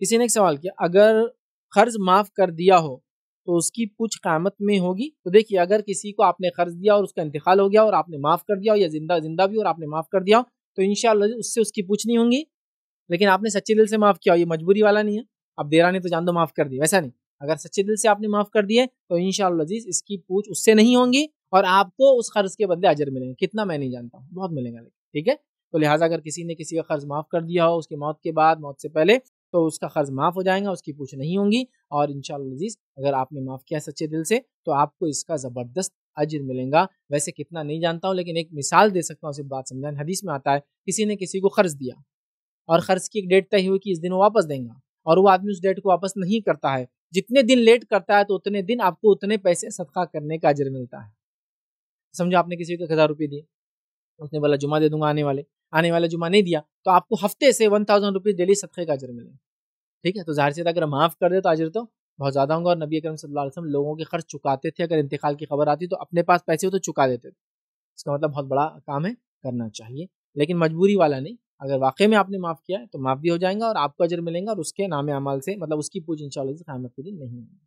किसी ने एक सवाल किया अगर कर्ज माफ़ कर दिया हो तो उसकी पूछ क़्यामत में होगी तो देखिए अगर किसी को आपने कर्ज दिया और उसका इंतकाल हो गया और आपने माफ़ कर दिया हो या जिंदा जिंदा भी और आपने माफ़ कर दिया हो तो इन उससे उसकी पूछ नहीं होंगी लेकिन आपने सच्चे दिल से माफ़ किया ये मजबूरी वाला नहीं है आप देरा ने तो जान दो माफ़ कर दिया वैसा नहीं अगर सच्चे दिल से आपने माफ़ कर दिए तो इन शजीज इसकी पूछ उससे नहीं होंगी और आपको उस कर्ज के बदले अजर मिलेंगे कितना मैं नहीं जानता हूँ बहुत मिलेगा लेकिन ठीक है तो लिहाजा अगर किसी ने किसी का कर्ज माफ़ कर दिया हो उसकी मौत के बाद मौत से पहले तो उसका कर्ज माफ़ हो जाएगा उसकी पूछ नहीं होंगी और इन शजीज़ अगर आपने माफ़ किया सच्चे दिल से तो आपको इसका ज़बरदस्त अजर मिलेगा वैसे कितना नहीं जानता हूँ लेकिन एक मिसाल दे सकता हूँ उसे बात समझाने हदीस में आता है किसी ने किसी को कर्ज दिया और कर्ज की एक डेट तय हुई कि इस दिन वो वापस देंगे और वो आदमी उस डेट को वापस नहीं करता है जितने दिन लेट करता है तो उतने दिन आपको उतने पैसे सदका करने का अजर मिलता है समझो आपने किसी को एक हज़ार रुपये दिए उसने बोला जुमा दे दूंगा आने वाले आने वाला जुमा नहीं दिया तो आपको हफ्ते से वन थाउजेंड रुपीज़ डेली सदक़े का अजर मिलेगा ठीक है तो जाहिर सी अगर माफ़ कर दे तो आजर तो बहुत ज़्यादा होंगे और नबी अकरम सल्लल्लाहु अलैहि वसल्लम लोगों के खर्च चुकाते थे अगर इंतकाल की खबर आती तो अपने पास पैसे हो तो चुका देते थे इसका मतलब बहुत बड़ा काम है करना चाहिए लेकिन मजबूरी वाला नहीं अगर वाकई में आपने माफ़ किया है तो माफ़ भी हो जाएगा और आपको अजर मिलेंगे और उसके नाम अमाल से मतलब उसकी पूछ इन शाला से के दिन नहीं होगी